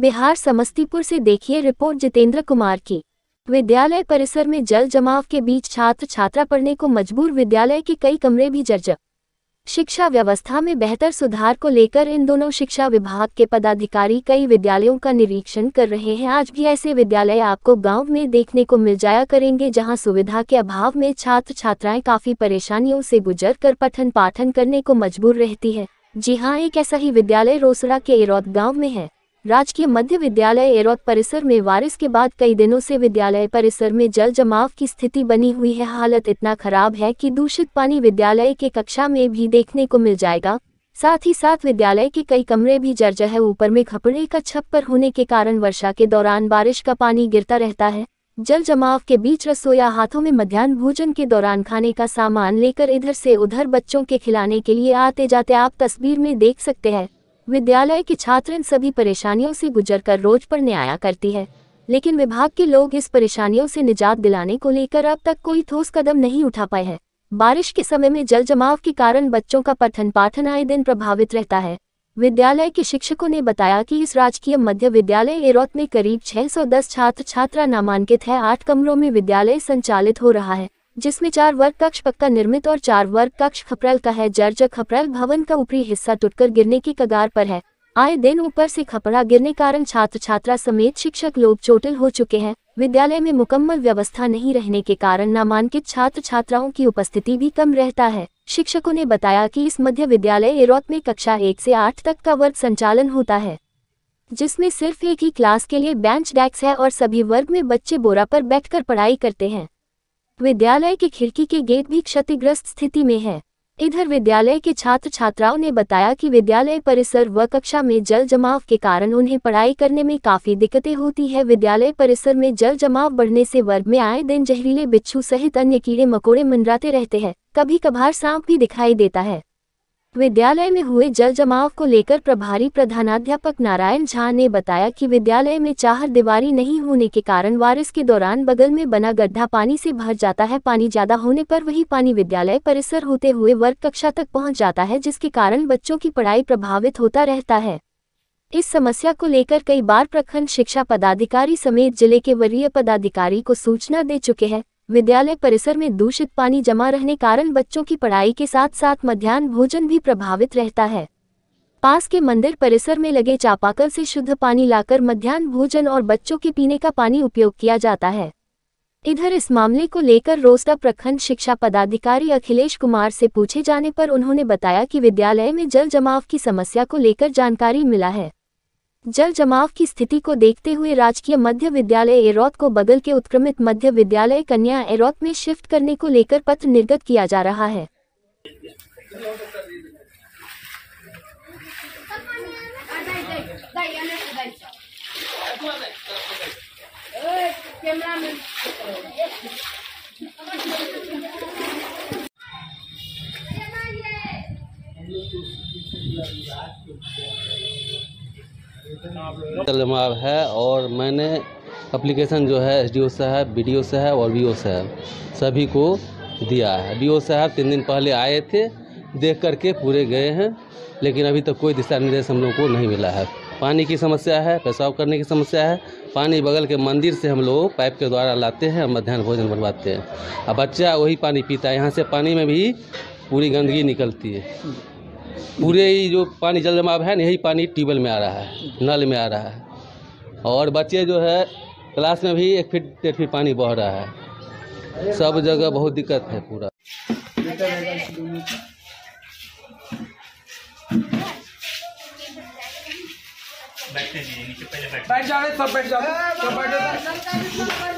बिहार समस्तीपुर से देखिए रिपोर्ट जितेंद्र कुमार की विद्यालय परिसर में जल जमाव के बीच छात्र छात्रा पढ़ने को मजबूर विद्यालय के कई कमरे भी जर्जर शिक्षा व्यवस्था में बेहतर सुधार को लेकर इन दोनों शिक्षा विभाग के पदाधिकारी कई विद्यालयों का निरीक्षण कर रहे हैं आज भी ऐसे विद्यालय आपको गांव में देखने को मिल जाया करेंगे जहां सुविधा के अभाव में छात्र छात्राएं काफी परेशानियों से गुजर कर पठन पाठन करने को मजबूर रहती है जी हाँ एक ऐसा ही विद्यालय रोसड़ा के इरौद गाँव में है राजकीय मध्य विद्यालय एरोत परिसर में बारिश के बाद कई दिनों से विद्यालय परिसर में जल जमाव की स्थिति बनी हुई है हालत इतना खराब है कि दूषित पानी विद्यालय के कक्षा में भी देखने को मिल जाएगा साथ ही साथ विद्यालय के कई कमरे भी जर्जर है ऊपर में खपड़े का छप्पर होने के कारण वर्षा के दौरान बारिश का पानी गिरता रहता है जल जमाव के बीच रसोया हाथों में मध्यान्ह भोजन के दौरान खाने का सामान लेकर इधर से उधर बच्चों के खिलाने के लिए आते जाते आप तस्वीर में देख सकते हैं विद्यालय की छात्र इन सभी परेशानियों से गुजरकर रोज पर न्याया करती है लेकिन विभाग के लोग इस परेशानियों से निजात दिलाने को लेकर अब तक कोई ठोस कदम नहीं उठा पाए हैं बारिश के समय में जल जमाव के कारण बच्चों का पठन पाठन आए दिन प्रभावित रहता है विद्यालय के शिक्षकों ने बताया कि इस राजकीय मध्य विद्यालय एरोत में करीब 610 छात्र छात्रा नामांकित है आठ कमरों में विद्यालय संचालित हो रहा है जिसमें चार वर्ग कक्ष पक्का निर्मित और चार वर्ग कक्ष खपरल का है जर्ज खपरल भवन का ऊपरी हिस्सा टूटकर गिरने की कगार पर है आए दिन ऊपर से खपड़ा गिरने कारण छात्र छात्रा समेत शिक्षक लोग चोटिल हो चुके हैं विद्यालय में मुकम्मल व्यवस्था नहीं रहने के कारण नामांकित छात्र छात्राओं की उपस्थिति भी कम रहता है शिक्षकों ने बताया कि इस मध्य विद्यालय एरोत में कक्षा एक से आठ तक का वर्ग संचालन होता है जिसमें सिर्फ एक ही क्लास के लिए बेंच डेस्क है और सभी वर्ग में बच्चे बोरा पर बैठकर पढ़ाई करते हैं विद्यालय की खिड़की के गेट भी क्षतिग्रस्त स्थिति में है इधर विद्यालय के छात्र छात्राओं ने बताया कि विद्यालय परिसर व कक्षा में जल जमाव के कारण उन्हें पढ़ाई करने में काफ़ी दिक्कतें होती है विद्यालय परिसर में जल जमाव बढ़ने से वर्ग में आए दिन जहरीले बिच्छू सहित अन्य कीड़े मकोड़े मंडराते रहते हैं कभी कभार सांप भी दिखाई देता है विद्यालय में हुए जल जमाव को लेकर प्रभारी प्रधानाध्यापक नारायण झा ने बताया कि विद्यालय में चार दीवारी नहीं होने के कारण वारिस के दौरान बगल में बना गड्ढा पानी से भर जाता है पानी ज्यादा होने पर वही पानी विद्यालय परिसर होते हुए वर्ग कक्षा तक पहुंच जाता है जिसके कारण बच्चों की पढ़ाई प्रभावित होता रहता है इस समस्या को लेकर कई बार प्रखंड शिक्षा पदाधिकारी समेत जिले के वरीय पदाधिकारी को सूचना दे चुके हैं विद्यालय परिसर में दूषित पानी जमा रहने कारण बच्चों की पढ़ाई के साथ साथ मध्यान्ह भोजन भी प्रभावित रहता है पास के मंदिर परिसर में लगे चापाकल से शुद्ध पानी लाकर मध्यान्ह भोजन और बच्चों के पीने का पानी उपयोग किया जाता है इधर इस मामले को लेकर रोस्ता प्रखंड शिक्षा पदाधिकारी अखिलेश कुमार से पूछे जाने पर उन्होंने बताया कि विद्यालय में जल जमाव की समस्या को लेकर जानकारी मिला है जल जमाव की स्थिति को देखते हुए राजकीय मध्य विद्यालय एरौत को बगल के उत्क्रमित मध्य विद्यालय कन्या एरौत में शिफ्ट करने को लेकर पत्र निर्गत किया जा रहा है तलमार है और मैंने अप्लीकेशन जो है एस डी ओ साहब बी डी ओ साहब और बी साहब सभी को दिया है बी साहब तीन दिन पहले आए थे देख करके पूरे गए हैं लेकिन अभी तक तो कोई दिशा निर्देश हम लोग को नहीं मिला है पानी की समस्या है पेशाब करने की समस्या है पानी बगल के मंदिर से हम लोग पाइप के द्वारा लाते हैं और मध्यान्ह भोजन बनवाते हैं और बच्चा वही पानी पीता है यहाँ से पानी में भी पूरी गंदगी निकलती है पूरे ही जो पानी जल जमाव है ना यही पानी ट्यूबवेल में आ रहा है नल में आ रहा है और बच्चे जो है क्लास में भी एक फीट डेढ़ फीट पानी बह रहा है सब जगह बहुत दिक्कत है पूरा बैठ जाओ सब बैठ जाओ सब बैठ जाओ